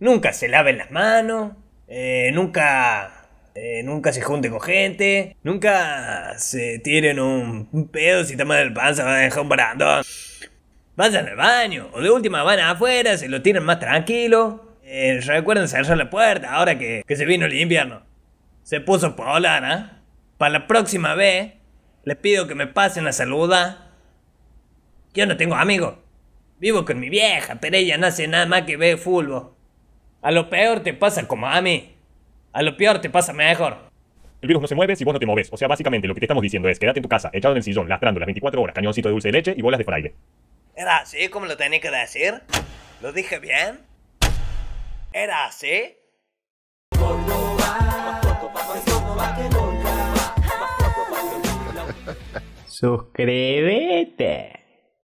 nunca se laven las manos, eh, nunca, eh, nunca se junte con gente, nunca se tiren un, pedo si toman el pan, se van a dejar un Vayan al baño, o de última van afuera, se lo tiran más tranquilo. Eh, recuerden cerrar la puerta ahora que, se vino el invierno. Se puso polar, ¿eh? ¿ah? Para la próxima vez, les pido que me pasen la saluda Yo no tengo amigos. Vivo con mi vieja, pero ella no hace nada más que ver fútbol. A lo peor te pasa como a mí. A lo peor te pasa mejor. El virus no se mueve si vos no te moves. O sea, básicamente lo que te estamos diciendo es quédate en tu casa, echado en el sillón, lastrando las 24 horas, cañoncito de dulce de leche y bolas de fraile. ¿Era así como lo tenía que decir? ¿Lo dije bien? ¿Era así? Suscríbete.